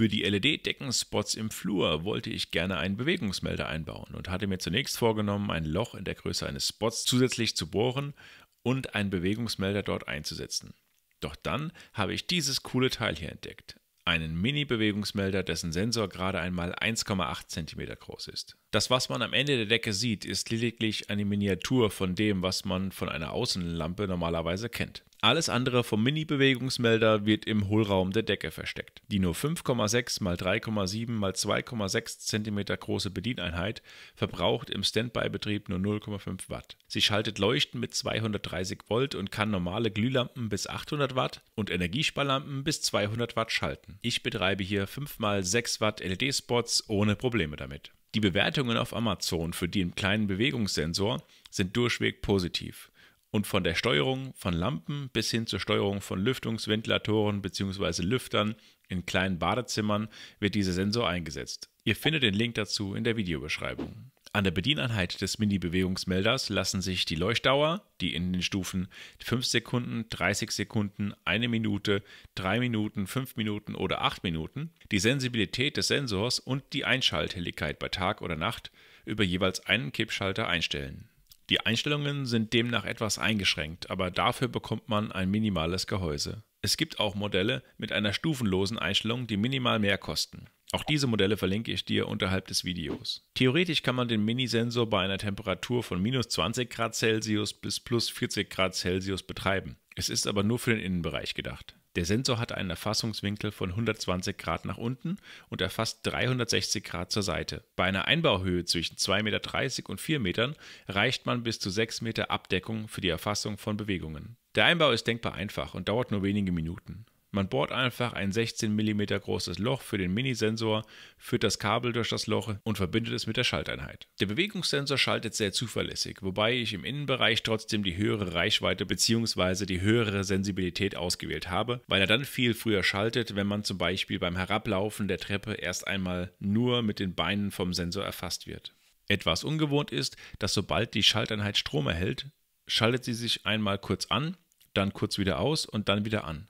Für die LED-Deckenspots im Flur wollte ich gerne einen Bewegungsmelder einbauen und hatte mir zunächst vorgenommen, ein Loch in der Größe eines Spots zusätzlich zu bohren und einen Bewegungsmelder dort einzusetzen. Doch dann habe ich dieses coole Teil hier entdeckt. Einen Mini-Bewegungsmelder, dessen Sensor gerade einmal 1,8 cm groß ist. Das, was man am Ende der Decke sieht, ist lediglich eine Miniatur von dem, was man von einer Außenlampe normalerweise kennt. Alles andere vom Mini-Bewegungsmelder wird im Hohlraum der Decke versteckt. Die nur 5,6 x 3,7 x 2,6 cm große Bedieneinheit verbraucht im Standby-Betrieb nur 0,5 Watt. Sie schaltet Leuchten mit 230 Volt und kann normale Glühlampen bis 800 Watt und Energiesparlampen bis 200 Watt schalten. Ich betreibe hier 5 x 6 Watt LED-Spots ohne Probleme damit. Die Bewertungen auf Amazon für den kleinen Bewegungssensor sind durchweg positiv. Und von der Steuerung von Lampen bis hin zur Steuerung von Lüftungsventilatoren bzw. Lüftern in kleinen Badezimmern wird dieser Sensor eingesetzt. Ihr findet den Link dazu in der Videobeschreibung. An der Bedieneinheit des Mini-Bewegungsmelders lassen sich die Leuchtdauer, die in den Stufen 5 Sekunden, 30 Sekunden, 1 Minute, 3 Minuten, 5 Minuten oder 8 Minuten, die Sensibilität des Sensors und die Einschalthelligkeit bei Tag oder Nacht über jeweils einen Kippschalter einstellen. Die Einstellungen sind demnach etwas eingeschränkt, aber dafür bekommt man ein minimales Gehäuse. Es gibt auch Modelle mit einer stufenlosen Einstellung, die minimal mehr kosten. Auch diese Modelle verlinke ich dir unterhalb des Videos. Theoretisch kann man den Minisensor bei einer Temperatur von minus 20 Grad Celsius bis plus 40 Grad Celsius betreiben. Es ist aber nur für den Innenbereich gedacht. Der Sensor hat einen Erfassungswinkel von 120 Grad nach unten und erfasst 360 Grad zur Seite. Bei einer Einbauhöhe zwischen 2,30 Meter und 4 Metern reicht man bis zu 6 Meter Abdeckung für die Erfassung von Bewegungen. Der Einbau ist denkbar einfach und dauert nur wenige Minuten. Man bohrt einfach ein 16 mm großes Loch für den Minisensor, führt das Kabel durch das Loch und verbindet es mit der Schalteinheit. Der Bewegungssensor schaltet sehr zuverlässig, wobei ich im Innenbereich trotzdem die höhere Reichweite bzw. die höhere Sensibilität ausgewählt habe, weil er dann viel früher schaltet, wenn man zum Beispiel beim Herablaufen der Treppe erst einmal nur mit den Beinen vom Sensor erfasst wird. Etwas ungewohnt ist, dass sobald die Schalteinheit Strom erhält, schaltet sie sich einmal kurz an, dann kurz wieder aus und dann wieder an.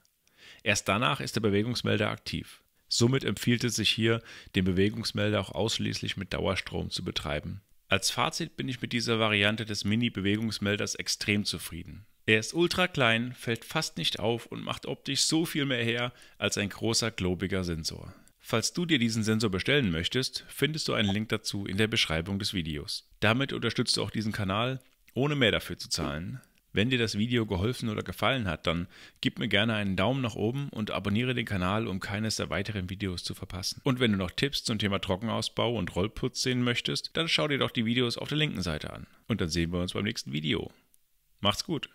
Erst danach ist der Bewegungsmelder aktiv. Somit empfiehlt es sich hier, den Bewegungsmelder auch ausschließlich mit Dauerstrom zu betreiben. Als Fazit bin ich mit dieser Variante des Mini-Bewegungsmelders extrem zufrieden. Er ist ultra klein, fällt fast nicht auf und macht optisch so viel mehr her als ein großer, globiger Sensor. Falls du dir diesen Sensor bestellen möchtest, findest du einen Link dazu in der Beschreibung des Videos. Damit unterstützt du auch diesen Kanal, ohne mehr dafür zu zahlen. Wenn dir das Video geholfen oder gefallen hat, dann gib mir gerne einen Daumen nach oben und abonniere den Kanal, um keines der weiteren Videos zu verpassen. Und wenn du noch Tipps zum Thema Trockenausbau und Rollputz sehen möchtest, dann schau dir doch die Videos auf der linken Seite an. Und dann sehen wir uns beim nächsten Video. Macht's gut!